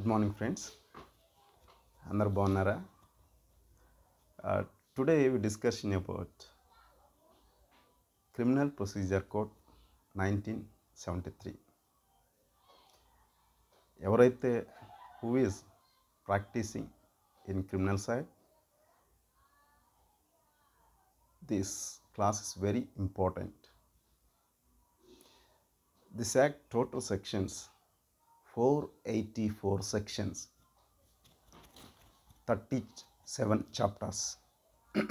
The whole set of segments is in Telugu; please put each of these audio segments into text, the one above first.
గుడ్ మార్నింగ్ ఫ్రెండ్స్ అందరు బాగున్నారా today we discussion about criminal procedure code nineteen seventy three ఎవరైతే who is practising in criminal side this class is very important this act total sections 484 sections, 37 chapters.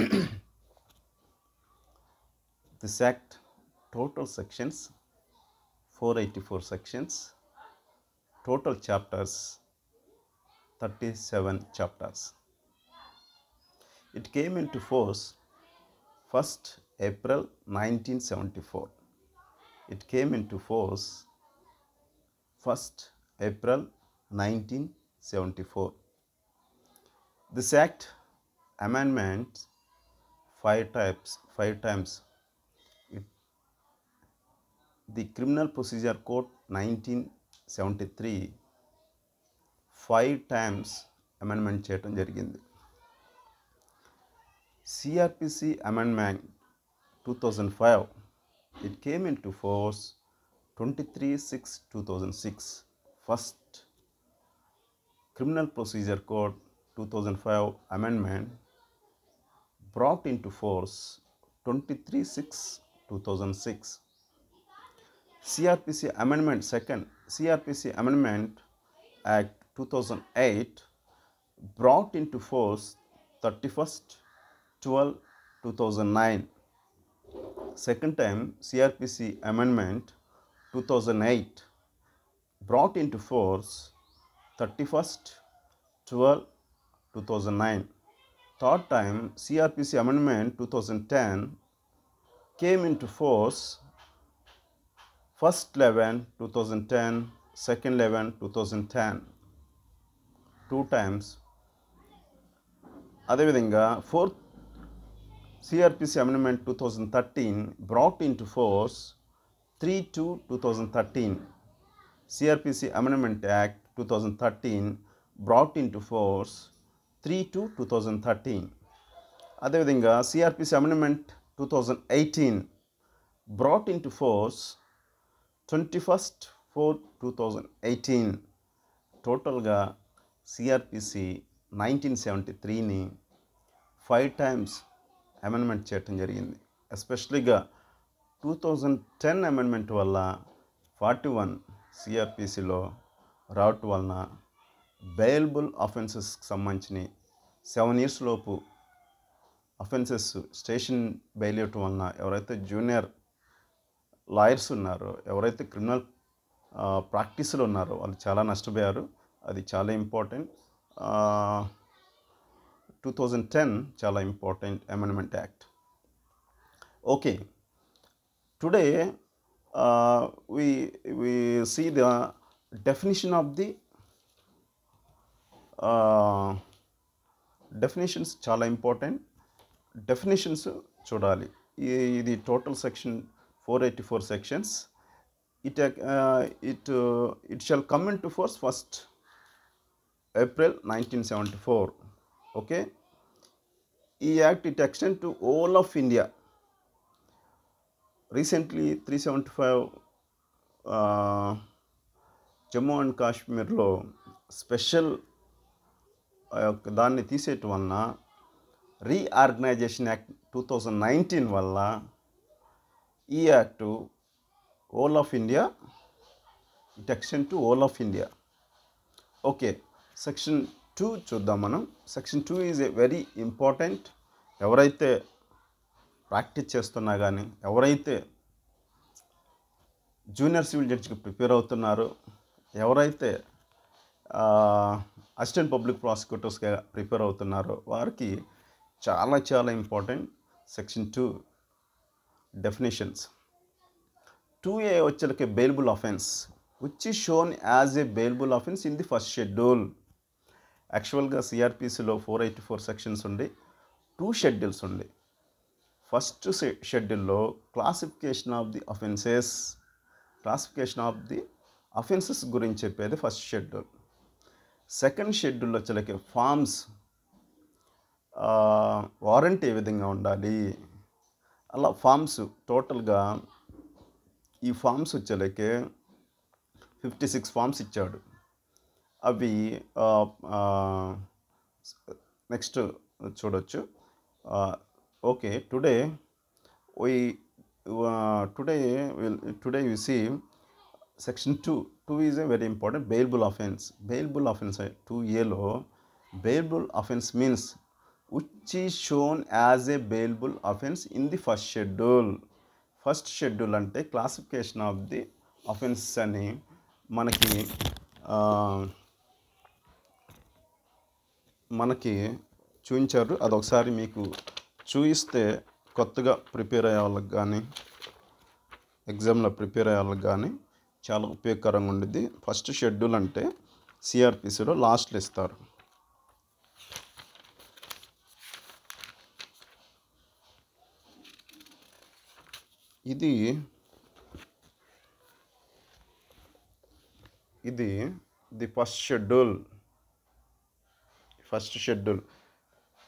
this act total sections 484 sections, total chapters 37 chapters. It came into force 1st April 1974. It came into force 1st April 1974. This Act amendment five types five times. It, the Criminal Procedure Code 1973 five times amendment చేయటం జరిగింది CRPC amendment two thousand five it came into first Criminal Procedure Code 2005 amendment brought into force 23 6 2006. CRPC Amendment 2nd CRPC Amendment Act 2008 brought into force 31st 12 2009. Second time CRPC Amendment 2008 brought into force 31st 12 2009 third time crpc amendment 2010 came into force first 11 2010 second 11 2010 two times అదేవిధంగా fourth fourth CRPC Amendment 2013 brought into force 3 force 2013. CRPC Amendment Act 2013 brought into force 3 to two thousand thirteen అదేవిధంగా CRPC amendment two thousand eighteen brought into force twenty first four two thousand eighteen టోటల్గా సిఆర్పిసి నైన్టీన్ సెవెంటీ త్రీని ఫైవ్ టైమ్స్ అమెండ్మెంట్ చేయటం జరిగింది ఎస్పెషలీగా టూ థౌజండ్ టెన్ అమెండ్మెంట్ వల్ల ఫార్టీ వన్ సిఆర్పిసిలో రావటం వలన బెయిల్బుల్ అఫెన్సెస్కి సంబంధించిన సెవెన్ ఇయర్స్ లోపు అఫెన్సెస్ స్టేషన్ బెయిల్ ఇవ్వటం వలన ఎవరైతే జూనియర్ లాయర్స్ ఉన్నారో ఎవరైతే క్రిమినల్ ప్రాక్టీస్లో ఉన్నారో వాళ్ళు చాలా నష్టపోయారు అది చాలా ఇంపార్టెంట్ టూ థౌజండ్ టెన్ చాలా important amendment act okay today Uh, we we see the definition of the uh, definitions chala important definitions chodali the total section 484 sections it uh, it it shall come into force first april 1974 okay e act it extends to all of india recently three seventy five Jammu and కాశ్మీర్లో స్పెషల్ యొక్క దాన్ని తీసేట వలన reorganisation act two thousand nineteen వల్ల ఈ act whole of India it extend to whole of India okay section two చూద్దాం మనం section two is a very important ఎవరైతే ప్రాక్టీస్ చేస్తున్నా కానీ ఎవరైతే జూనియర్ సివిల్ జడ్జికి ప్రిపేర్ అవుతున్నారో ఎవరైతే అసిస్టెంట్ పబ్లిక్ ప్రాసిక్యూటర్స్గా ప్రిపేర్ అవుతున్నారో వారికి చాలా చాలా important section two definitions two A వచ్చేలకి bailable offence which shown as a bailable offence in the first schedule యాక్చువల్గా సిఆర్పిసిలో ఫోర్ ఎయిటీ ఫోర్ సెక్షన్స్ ఉండి టూ షెడ్యూల్స్ ఉండే ఫస్ట్ షెడ్యూల్లో classification of the offences classification of the offences గురించి చెప్పేది ఫస్ట్ షెడ్యూల్ సెకండ్ షెడ్యూల్ వచ్చేలకి ఫామ్స్ వారంటీ ఏ విధంగా ఉండాలి అలా ఫామ్స్ టోటల్గా ఈ ఫామ్స్ వచ్చేలాకే ఫిఫ్టీ సిక్స్ ఫామ్స్ ఇచ్చాడు అవి నెక్స్ట్ చూడొచ్చు okay today why today today we'll, see section two two is a very important bailable offence bailable offence two ఏలో bailable offence means which is shown as a bailable offence in the first schedule first schedule అంటే క్లాసిఫికేషన్ ఆఫ్ ది అఫెన్స్ అని మనకి మనకి చూపించారు అదొకసారి మీకు చూయిస్తే కొత్తగా ప్రిపేర్ అయ్యే వాళ్ళకి కానీ ఎగ్జామ్లో ప్రిపేర్ అయ్యే వాళ్ళకి కానీ చాలా ఉపయోగకరంగా ఉండేది ఫస్ట్ షెడ్యూల్ అంటే సిఆర్పిసిలో లాస్ట్లో ఇస్తారు ఇది ఇది the first schedule first schedule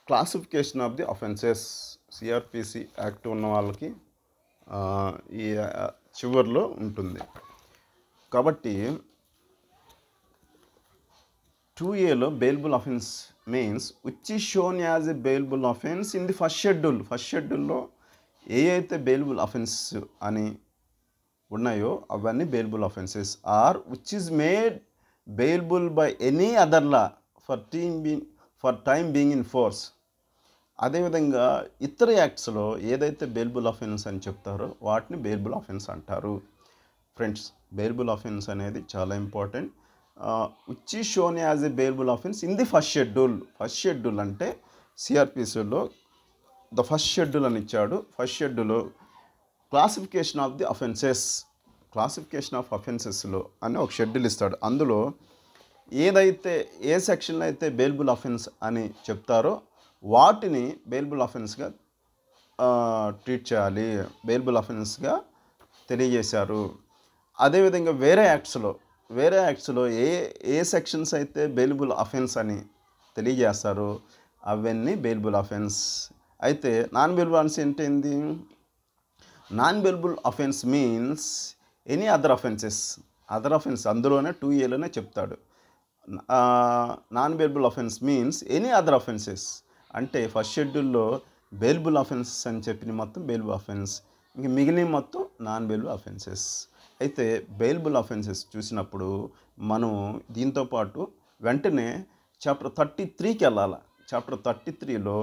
classification of the offences CRPC act ఉన్న వాళ్ళకి ఈ చివరిలో ఉంటుంది కాబట్టి టూ ఏలో bailable offence means which is shown as a bailable offence in the first schedule first షెడ్యూల్లో ఏ అయితే బెయిల్బుల్ అఫెన్స్ అని ఉన్నాయో అవన్నీ bailable offences are which is made bailable by any other law for team been for time being in force అదేవిధంగా ఇతర యాక్ట్స్లో ఏదైతే బేల్బుల్ ఆఫెన్స్ అని చెప్తారో వాటిని బేల్బుల్ ఆఫెన్స్ అంటారు ఫ్రెండ్స్ బేల్బుల్ ఆఫెన్స్ అనేది చాలా important which shown as a bailable offence in the first schedule first schedule అంటే సిఆర్పిసిలో ద ఫస్ట్ షెడ్యూల్ అని ఇచ్చాడు first schedule classification of the offences classification of అఫెన్సెస్లో అని ఒక షెడ్యూల్ ఇస్తాడు అందులో ఏదైతే ఏ సెక్షన్లో అయితే బెయిల్బుల్ అఫెన్స్ అని చెప్తారో వాటిని బెయిల్బుల్ అఫెన్స్గా ట్రీట్ చేయాలి బెయిల్బుల్ అఫెన్స్గా తెలియజేశారు అదేవిధంగా వేరే యాక్ట్స్లో వేరే యాక్ట్స్లో ఏ ఏ సెక్షన్స్ అయితే బెయిల్బుల్ అఫెన్స్ అని తెలియజేస్తారు అవన్నీ బెయిల్బుల్ అఫెన్స్ అయితే నాన్ బెయిల్బుల్ అఫెన్స్ ఏంటి non bailable offence means any other offences other offence అందులోనే టూ ఇయర్లోనే చెప్తాడు non bailable offence means any other offences అంటే ఫస్ట్ షెడ్యూల్లో బెయిల్బుల్ అఫెన్సెస్ అని చెప్పిన మొత్తం బెయిల్బుల్ అఫెన్స్ ఇంక మిగిలిన మొత్తం నాన్ బెయిల్బుల్ అఫెన్సెస్ అయితే బెయిల్బుల్ అఫెన్సెస్ చూసినప్పుడు మనం దీంతోపాటు వెంటనే చాప్టర్ థర్టీ త్రీకి వెళ్ళాలి చాప్టర్ థర్టీ త్రీలో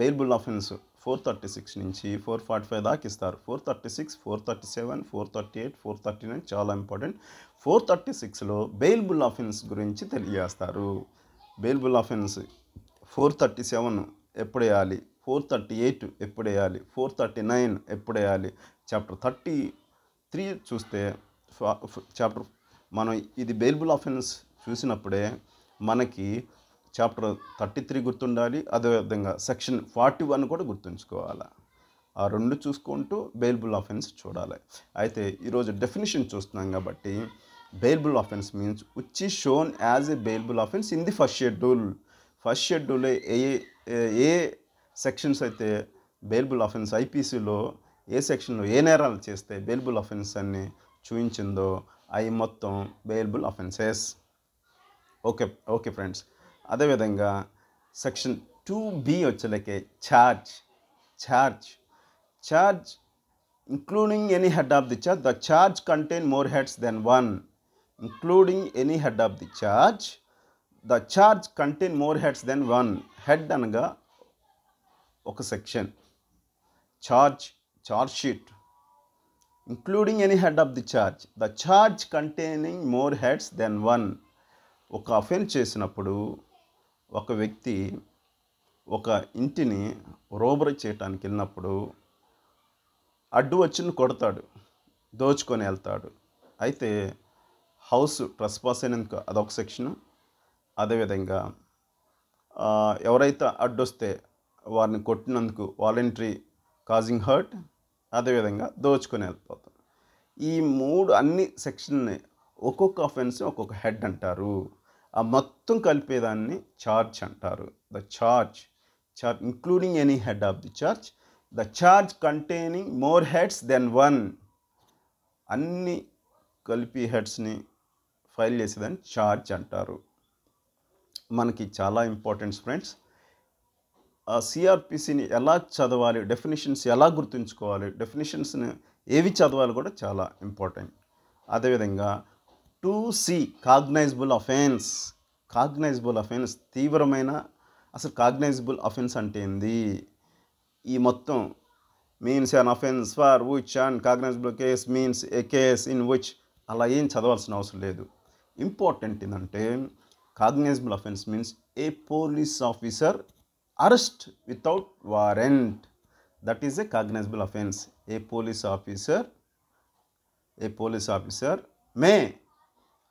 bailable offence four thirty six నుంచి ఫోర్ ఫార్టీ ఫైవ్ దాకా ఇస్తారు four thirty six four thirty seven four thirty eight four thirty nine చాలా ఇంపార్టెంట్ ఫోర్ థర్టీ సిక్స్లో బెయిల్బుల్ ఆఫెన్స్ గురించి తెలియజేస్తారు bailable offence four thirty seven ఎప్పుడు వేయాలి ఫోర్ థర్టీ ఎయిట్ ఎప్పుడు వేయాలి ఫోర్ థర్టీ నైన్ ఎప్పుడు వేయాలి చాప్టర్ థర్టీ త్రీ చూస్తే చాప్టర్ మనం ఇది బెయిల్బుల్ అఫెన్స్ చూసినప్పుడే మనకి చాప్టర్ థర్టీ త్రీ గుర్తుండాలి అదేవిధంగా సెక్షన్ ఫార్టీ వన్ కూడా గుర్తుంచుకోవాలి ఆ రెండు చూసుకుంటూ బెయిల్బుల్ ఆఫెన్స్ చూడాలి అయితే ఈరోజు డెఫినేషన్ చూస్తున్నాం కాబట్టి bailable offence means which is shown as a bailable offence in the first schedule first schedule ఏ ఏ సెక్షన్స్ అయితే బెయిల్బుల్ ఆఫెన్స్ ఐపీసీలో ఏ సెక్షన్లో ఏ నేరాలు చేస్తే బెయిల్బుల్ ఆఫెన్స్ అన్ని చూపించిందో అవి మొత్తం bailable offences okay okay friends అదేవిధంగా సెక్షన్ టూ బి వచ్చేలకే charge charge charge including any head of the charge the charge contain more heads than one including any head of the charge the charge contain more heads than one head అనగా ఒక section charge charge sheet including any head of the charge the charge containing more heads than one ఒక అఫెన్స్ చేసినప్పుడు ఒక వ్యక్తి ఒక ఇంటిని రోబరీ చేయటానికి వెళ్ళినప్పుడు అడ్డు వచ్చిన కొడతాడు దోచుకొని వెళ్తాడు అయితే హౌస్ పాస్ అయినందుకు అదొక సెక్షన్ అదేవిధంగా ఎవరైతే అడ్డొస్తే వారిని కొట్టినందుకు వాలంటరీ కాజింగ్ హర్ట్ అదేవిధంగా దోచుకొని వెళ్ళిపోతాం ఈ మూడు అన్ని సెక్షన్ని ఒక్కొక్క అఫెన్స్ ఒక్కొక్క హెడ్ అంటారు ఆ మొత్తం కలిపేదాన్ని చార్జ్ అంటారు the charge charge including any head of the charge the charge containing more heads than one అన్ని కలిపి హెడ్స్ని ఫైల్ చేసేదాన్ని చార్జ్ అంటారు మనకి చాలా ఇంపార్టెంట్ ఫ్రెండ్స్ ఆ సిఆర్పిసిని ఎలా చదవాలి డెఫినేషన్స్ ఎలా గుర్తుంచుకోవాలి డెఫినేషన్స్ని ఏవి చదవాలి కూడా చాలా ఇంపార్టెంట్ అదేవిధంగా two C cognizable offence cognizable offence తీవ్రమైన అసలు కాగ్నైజబుల్ అఫెన్స్ అంటే ఏంది ఈ మొత్తం means an offence for which and cognizable case means a case in which అలా ఏం చదవాల్సిన అవసరం లేదు ఇంపార్టెంట్ ఏంటంటే cognizable offence means a police officer arrest without warrant that is a cognizable offence a police officer a police officer may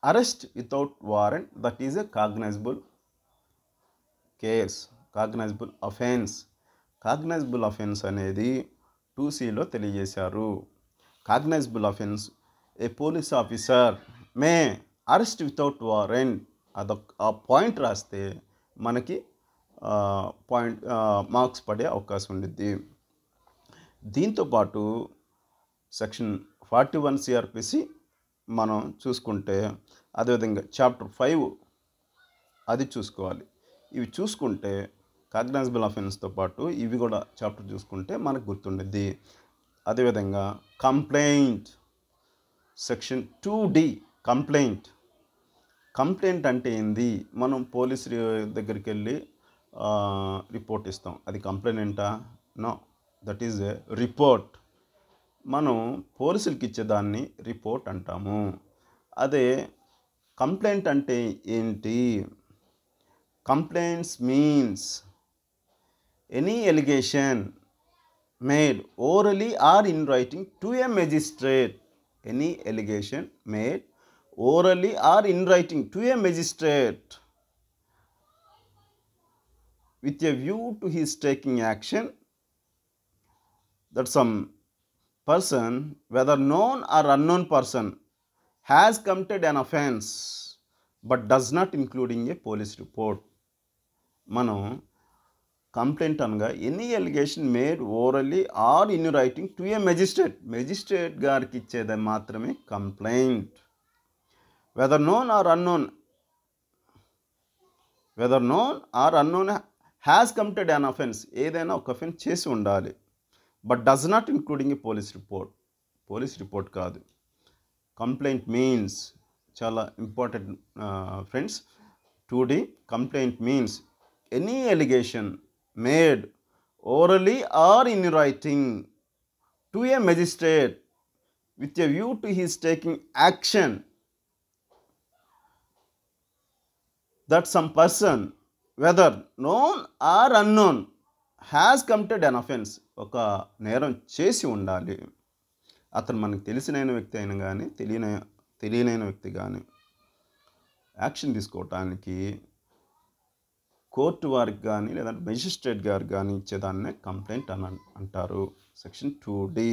arrest without warrant that is a cognizable case cognizable offence cognizable offence అనేది టూ సిలో తెలియజేశారు cognizable offence a police officer may arrest without warrant అదొక ఆ పాయింట్ రాస్తే మనకి పాయింట్ మార్క్స్ పడే అవకాశం ఉండిద్ది దీంతోపాటు సెక్షన్ ఫార్టీ వన్ సిఆర్పిసి మనం చూసుకుంటే అదేవిధంగా చాప్టర్ ఫైవ్ అది చూసుకోవాలి ఇవి చూసుకుంటే కాగ్నైజబుల్ అఫెన్స్తో పాటు ఇవి కూడా చాప్టర్ చూసుకుంటే మనకు గుర్తుండేది అదేవిధంగా complaint section two D complaint complaint అంటే ఏంది మనం పోలీస్ దగ్గరికి వెళ్ళి రిపోర్ట్ ఇస్తాం అది ఏంటా నో దట్ ఈజ్ రిపోర్ట్ మనం పోలీసులకి ఇచ్చేదాన్ని రిపోర్ట్ అంటాము అదే కంప్లైంట్ అంటే ఏంటి complaints means any allegation made orally or in writing to a magistrate any allegation made orally or in writing to a magistrate with a view to his taking action that some person whether known or unknown person has committed an offence but does not including a police report మనం కంప్లైంట్ అనగా any allegation made orally or in writing to a magistrate magistrate గారికి ఇచ్చేది మాత్రమే complaint whether known or unknown whether known or unknown has committed an offence ఏదైనా ఒక అఫెన్స్ చేసి ఉండాలి but does not including a police report police report కాదు కంప్లైంట్ మీన్స్ చాలా important friends two D complaint means any allegation made orally or in writing to a magistrate with a view to his taking action that some person whether known or unknown has committed an offence ఒక నేరం చేసి ఉండాలి అతను మనకు తెలిసిన వ్యక్తి అయినా కానీ తెలియన తెలియనైన వ్యక్తి కానీ యాక్షన్ తీసుకోవటానికి కోర్టు వారికి కానీ లేదంటే మెజిస్ట్రేట్ గారికి కానీ ఇచ్చేదాన్నే కంప్లైంట్ అని అంటారు section two D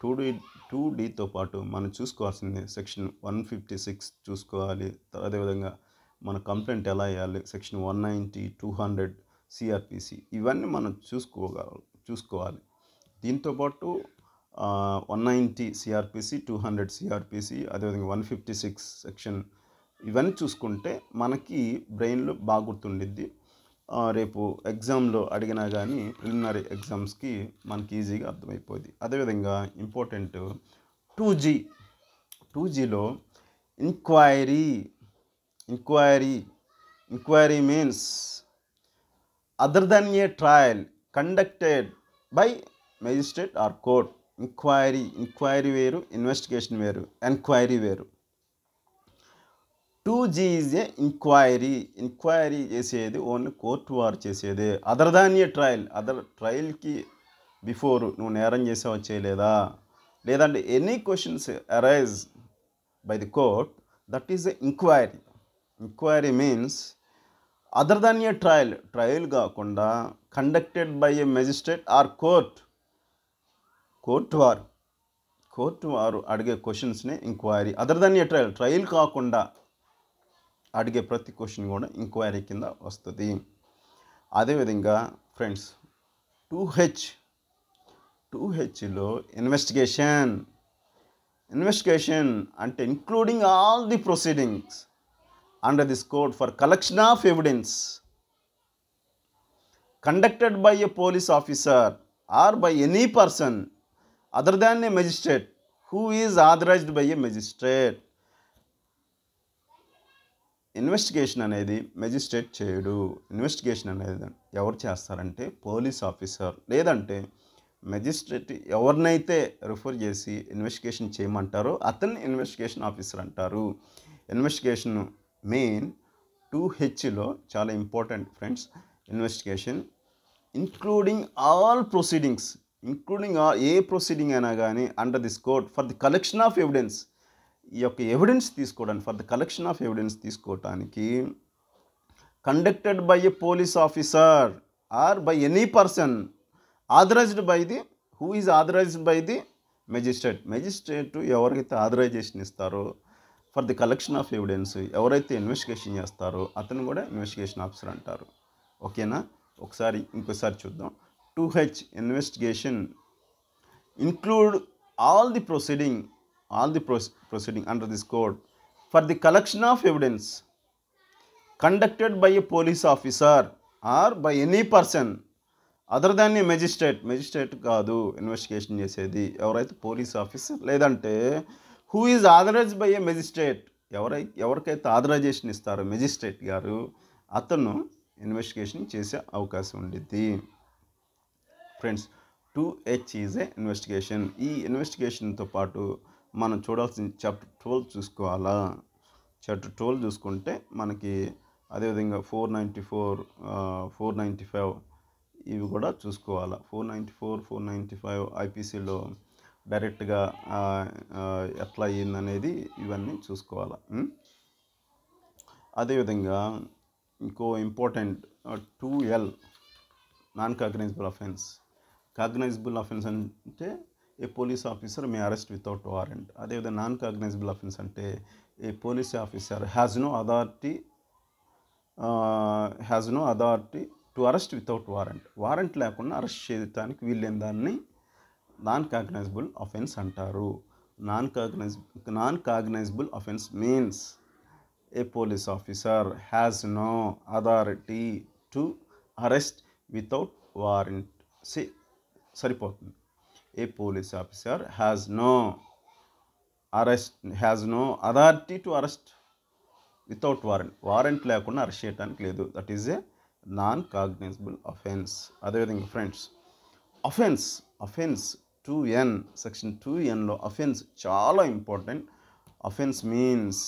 two D two డీతో పాటు మనం చూసుకోవాల్సింది సెక్షన్ వన్ ఫిఫ్టీ సిక్స్ చూసుకోవాలి అదేవిధంగా మన కంప్లైంట్ ఎలా వేయాలి section one ninety two hundred CRPC ఇవన్నీ మనం చూసుకోగల చూసుకోవాలి దీంతోపాటు one ninety CRPC two hundred CRPC అదేవిధంగా వన్ ఫిఫ్టీ సిక్స్ సెక్షన్ ఇవన్నీ చూసుకుంటే మనకి బ్రెయిన్లో బాగా గుర్తుండిద్ది రేపు ఎగ్జామ్లో అడిగినా కానీ ప్రిలిమినరీ ఎగ్జామ్స్కి మనకి ఈజీగా అర్థమైపోయింది అదేవిధంగా ఇంపార్టెంట్ టూ జీ టూ జీలో inquiry inquiry inquiry means other than a trial conducted by magistrate or court inquiry inquiry వేరు ఇన్వెస్టిగేషన్ వేరు ఎంక్వైరీ వేరు two G is a inquiry inquiry చేసేది ఓన్లీ కోర్టు వారు చేసేదే other than a trial other ట్రయల్కి బిఫోర్ నువ్వు నేరం చేసావు చేయలేదా లేదంటే any questions arise by the court that is a inquiry inquiry means other than a trial trial కాకుండా conducted by a magistrate or court court వారు కోర్టు వారు అడిగే క్వశ్చన్స్నే ఇంక్వైరీ అదర్ దాన్ని ట్రయల్ ట్రయల్ కాకుండా అడిగే ప్రతి క్వశ్చన్ కూడా ఇంక్వైరీ కింద వస్తుంది అదేవిధంగా ఫ్రెండ్స్ టూ హెచ్ టూ హెచ్లో ఇన్వెస్టిగేషన్ ఇన్వెస్టిగేషన్ అంటే including all the proceedings under this code for collection of evidence conducted by a police officer or by any person other than a magistrate who is authorized by a magistrate investigation అనేది మెజిస్ట్రేట్ చేయడు ఇన్వెస్టిగేషన్ అనేది ఎవరు చేస్తారంటే పోలీస్ ఆఫీసర్ లేదంటే మెజిస్ట్రేట్ ఎవరినైతే రిఫర్ చేసి ఇన్వెస్టిగేషన్ చేయమంటారో అతన్ని ఇన్వెస్టిగేషన్ ఆఫీసర్ అంటారు ఇన్వెస్టిగేషన్ మెయిన్ టూ హెచ్లో చాలా important friends investigation including all proceedings including a proceeding అయినా కానీ under this court for the collection of evidence ఈ యొక్క ఎవిడెన్స్ తీసుకోవడానికి for the collection of evidence తీసుకోవటానికి conducted by a police officer or by any person authorized by the who is authorized by the magistrate magistrate ఎవరికైతే ఆథరైజేషన్ ఇస్తారో for the collection of evidence ఎవరైతే ఇన్వెస్టిగేషన్ చేస్తారో అతను కూడా ఇన్వెస్టిగేషన్ ఆఫీసర్ అంటారు ఓకేనా ఒకసారి ఇంకోసారి చూద్దాం two H investigation include all the proceeding all the pro proceeding under this code for the collection of evidence conducted by a police officer or by any person other than a magistrate magistrate కాదు ఇన్వెస్టిగేషన్ చేసేది ఎవరైతే పోలీస్ ఆఫీసర్ లేదంటే who is authorize by a magistrate ఎవరై ఎవరికైతే ఆదరైజేషన్ ఇస్తారో మెజిస్ట్రేట్ గారు అతను ఇన్వెస్టిగేషన్ చేసే అవకాశం ఉండిద్ది friends two H is a investigation ఈ ఇన్వెస్టిగేషన్తో పాటు మనం చూడాల్సిన చాప్టర్ ట్వెల్వ్ చూసుకోవాలా చాప్టర్ ట్వెల్వ్ చూసుకుంటే మనకి అదేవిధంగా four ninety four four ninety five ఇవి కూడా చూసుకోవాలా four ninety four four ninety five ఐపీసీలో డైరెక్ట్గా ఎట్లా అనేది ఇవన్నీ చూసుకోవాలా అదేవిధంగా ఇంకో important two L non cognizable offence cognizable offence అంటే a police officer may arrest without warrant అదేవిధంగా నాన్ కాగ్నైజబుల్ అఫెన్స్ అంటే a police officer has no authority has no authority to arrest without warrant warrant లేకుండా అరెస్ట్ చేయడానికి వీళ్ళేం దాన్ని నాన్ కాగ్నైజబుల్ అఫెన్స్ అంటారు non cognize non cognizable offence means a police officer has no authority to arrest without warrant సి సరిపోతుంది a police officer has no arrest has no authority to arrest without warrant warrant లేకుండా అరెస్ట్ చేయడానికి లేదు that is a non cognizable offence అదేవిధంగా friends offence offence two N section two ఎన్లో offence చాలా important offence means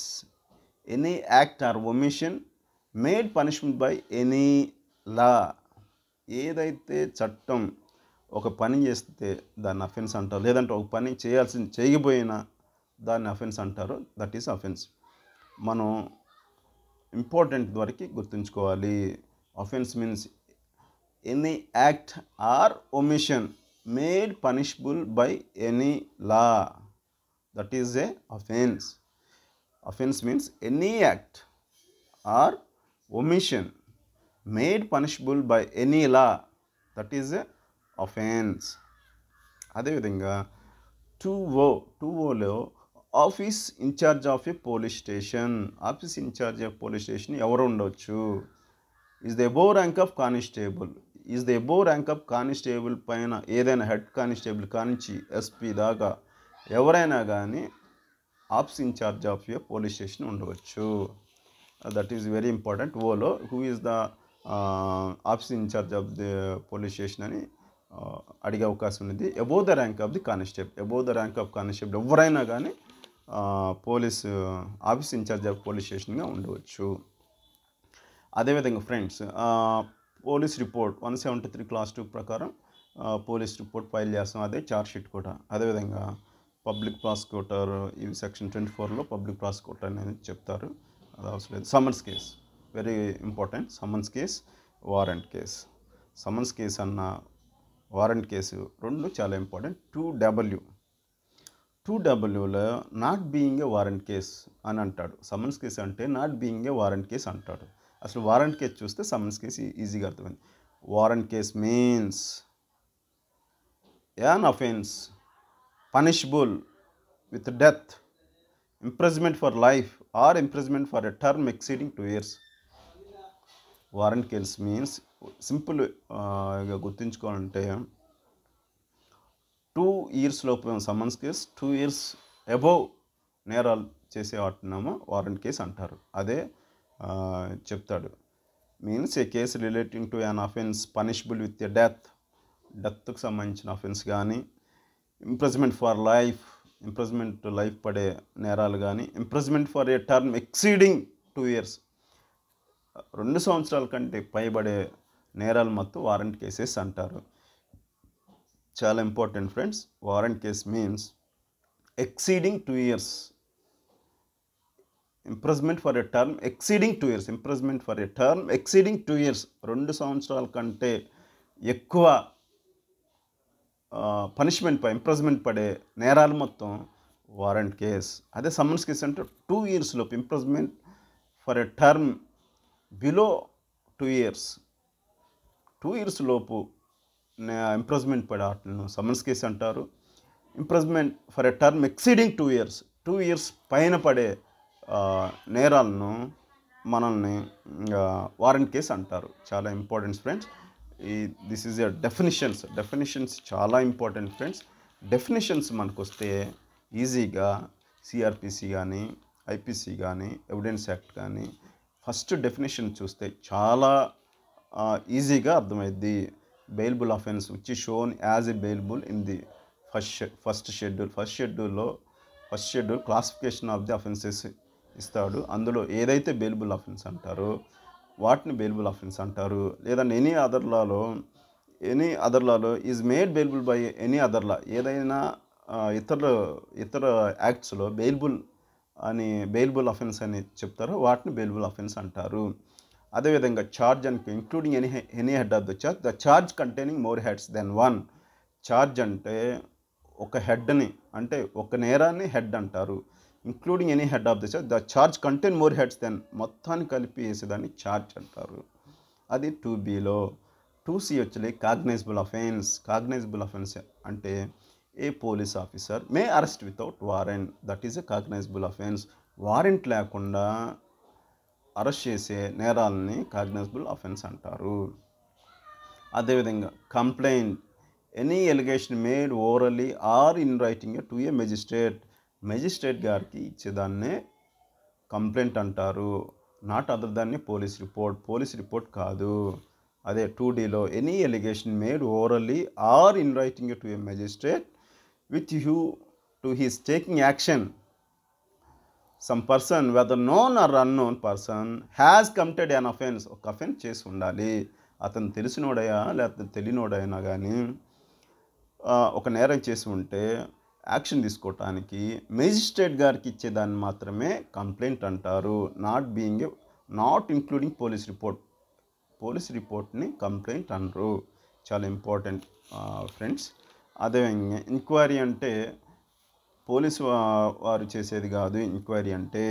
any act or omission made punishment by any law ఏదైతే చట్టం ఒక పని చేస్తే దాన్ని అఫెన్స్ అంటారు లేదంటే ఒక పని చేయాల్సింది చేయకపోయినా దాన్ని అఫెన్స్ అంటారు దట్ ఈస్ అఫెన్స్ మనం ఇంపార్టెంట్ వరకు గుర్తుంచుకోవాలి offence means any act or omission made punishable by any law that is a offence offence means any act or omission made punishable by any law that is a offence అదేవిధంగా టూ ఓ టూ ఓలో office in charge of a police station office in charge of police station ఎవరు ఉండొచ్చు is the above rank of constable is the above rank of constable పైన ఏదైనా హెడ్ కానిస్టేబుల్ కానించి ఎస్పీ దాకా ఎవరైనా కానీ office in charge of a police station ఉండవచ్చు దట్ ఈజ్ వెరీ ఇంపార్టెంట్ ఓలో who is the office in charge of the police station అని అడిగే అవకాశం ఉంది above the rank of the constable above the rank of constable ఎవరైనా కానీ police office in charge of police స్టేషన్గా ఉండవచ్చు అదేవిధంగా friends police report one seventy three clause two ప్రకారం పోలీస్ రిపోర్ట్ ఫైల్ చేస్తాం అదే షీట్ కూడా అదేవిధంగా పబ్లిక్ ప్రాసిక్యూటర్ ఇవి సెక్షన్ ట్వంటీ ఫోర్లో పబ్లిక్ ప్రాసిక్యూటర్ అనేది చెప్తారు అది అవసరం లేదు summons case very important summons case warrant case summons case అన్న వారెంట్ కేసు రెండు చాలా ఇంపార్టెంట్ టూ డబ్ల్యూ టూ డబ్ల్యూలో not being a warrant case అని అంటాడు సమన్స్ కేసు అంటే not being a warrant case అంటాడు అసలు వారెంట్ కేసు చూస్తే సమన్స్ కేసు ఈజీగా అర్థమైంది warrant case means an offence punishable with death imprisonment for life or imprisonment for a term exceeding two years warrant case means simple గుర్తుంచుకోవాలంటే టూ ఇయర్స్ లోపు summons case two years above నేరాలు చేసే వాటినేమో వారెంట్ కేసు అంటారు అదే చెప్తాడు means a case relating to an offence punishable with a death డెత్కు సంబంధించిన అఫెన్స్ కానీ imprisonment for life imprisonment life పడే నేరాలు కానీ imprisonment for a term exceeding two years రెండు సంవత్సరాల కంటే పైబడే నేరాలు మత్తు వారెంట్ కేసెస్ అంటారు చాలా important friends warrant case means exceeding two years imprisonment for a term exceeding two years imprisonment for a term exceeding two years రెండు సంవత్సరాల కంటే ఎక్కువ పనిష్మెంట్పై ఇంప్రెస్మెంట్ పడే నేరాలు మొత్తం వారెంట్ కేస్ అదే సమ్మన్స్ కేసు అంటే టూ ఇయర్స్లోపు imprisonment for a term below two years two years లోపు ఇంప్రెస్మెంట్ పడే ఆటలను సమన్స్ కేసు అంటారు imprisonment for a term exceeding two years two years పైన పడే నేరాలను మనల్ని వారెంట్ కేసు అంటారు చాలా ఇంపార్టెంట్ ఫ్రెండ్స్ ఈ this is your definitions definitions చాలా ఇంపార్టెంట్ ఫ్రెండ్స్ డెఫినేషన్స్ మనకు వస్తే ఈజీగా సిఆర్పిసి కానీ ఐపీసీ కానీ ఎవిడెన్స్ యాక్ట్ కానీ ఫస్ట్ డెఫినేషన్ చూస్తే చాలా ఈజీగా అర్థమైద్ది bailable offence which shown as a bailable in the first first schedule first షెడ్యూల్లో first schedule classification of the offences ఇస్తాడు అందులో ఏదైతే బెయిల్బుల్ అఫెన్స్ అంటారో వాటిని బెయిల్బుల్ అఫెన్స్ అంటారు లేదంటే ఎనీ అదర్ లాలో ఎనీ అదర్ లాలో is made bailable by any other law ఏదైనా ఇతర ఇతర యాక్ట్స్లో బెయిల్బుల్ అని బెయిల్బుల్ అఫెన్స్ అని చెప్తారో వాటిని బెయిల్బుల్ అఫెన్స్ అంటారు అదేవిధంగా ఛార్జ్ అని including any any head of the charge the charge containing more heads than one charge అంటే ఒక హెడ్ని అంటే ఒక నేరాన్ని హెడ్ అంటారు including any head of the charge the charge contain more heads than మొత్తాన్ని కలిపి వేసేదాన్ని ఛార్జ్ అంటారు అది టూ బీలో టూ సి వచ్చి కాగ్నైజబుల్ అఫెన్స్ కాగ్నైజబుల్ అఫెన్స్ అంటే a police officer may arrest without warrant that is a cognizable offence warrant లేకుండా అరెస్ట్ చేసే నేరాలని కాగ్నైజబుల్ అఫెన్స్ అంటారు అదేవిధంగా complaint any allegation made orally or in writing to a magistrate magistrate గారికి ఇచ్చేదాన్నే కంప్లైంట్ అంటారు నాట్ అదర్ దాన్ని పోలీస్ రిపోర్ట్ పోలీస్ రిపోర్ట్ కాదు అదే టూ డీలో any allegation made orally or in writing to a magistrate with view to his taking action some person whether known or unknown person has committed an offence ఒక అఫెన్స్ చేసి ఉండాలి అతను తెలిసినోడయా లేకపోతే తెలియనోడైనా కానీ ఒక నేరం చేసి ఉంటే యాక్షన్ తీసుకోవటానికి మేజిస్ట్రేట్ గారికి ఇచ్చేదాన్ని మాత్రమే కంప్లైంట్ అంటారు not being not including police report police రిపోర్ట్ని కంప్లైంట్ అనరు చాలా ఇంపార్టెంట్ ఫ్రెండ్స్ అదే ఎంక్వైరీ అంటే పోలీసు వారు చేసేది కాదు ఎంక్వైరీ అంటే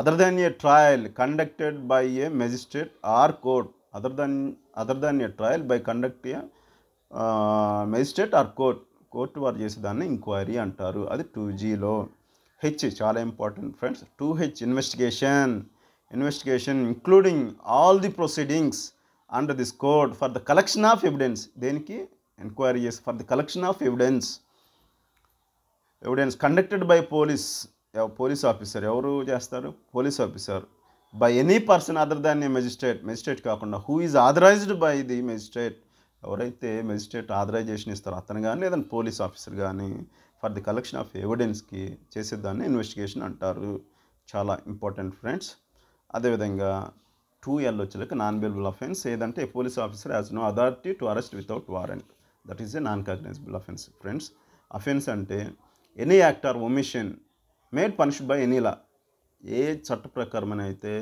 other than a trial conducted by a magistrate or court other than other than a trial by conduct a magistrate or court court వారు చేసేదాన్ని ఇంక్వైరీ అంటారు అది టూ జీలో హెచ్ చాలా important friends two H investigation investigation including all the proceedings under this code for the collection of evidence దేనికి ఎంక్వైరీ చేసి for the collection of evidence evidence conducted by police police officer ఎవరు చేస్తారు police officer by any person other than a magistrate magistrate కాకుండా who is authorized by the magistrate ఎవరైతే మెజిస్ట్రేట్ ఆథరైజేషన్ ఇస్తారో అతను కానీ లేదంటే పోలీస్ ఆఫీసర్ కానీ ఫర్ ది కలెక్షన్ ఆఫ్ ఎవిడెన్స్కి చేసేదాన్ని ఇన్వెస్టిగేషన్ అంటారు చాలా ఇంపార్టెంట్ ఫ్రెండ్స్ అదేవిధంగా టూ ఎల్ వచ్చేలకు నాన్ బిల్బుల్ అఫెన్స్ ఏదంటే police officer as no authority to arrest without warrant that is a non cognizable offence friends offence అంటే any act or omission made punish by any law ఏ చట్ట అయితే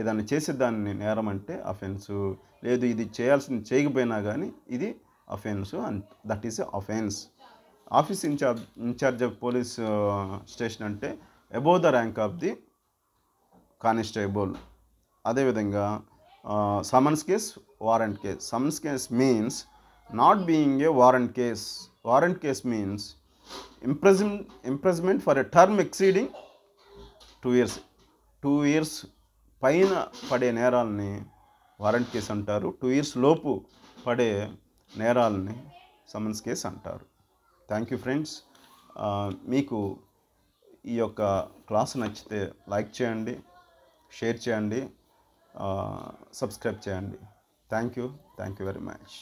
ఏదైనా చేసే దాన్ని నేరం అంటే అఫెన్సు లేదు ఇది చేయాల్సింది చేయకపోయినా కానీ ఇది offence and that is offence office in charge in charge of police station అంటే above the rank of the constable అదేవిధంగా summons case warrant case summons case means not being a warrant case warrant case means imprison imprisonment for a term exceeding two years two years పైన పడే నేరాలని వారెంట్ కేసు అంటారు టూ ఇయర్స్ లోపు పడే నేరాలని సమన్స్ కేసు అంటారు థ్యాంక్ యూ ఫ్రెండ్స్ మీకు ఈ యొక్క క్లాస్ నచ్చితే లైక్ చేయండి షేర్ చేయండి సబ్స్క్రైబ్ చేయండి thank you thank you very much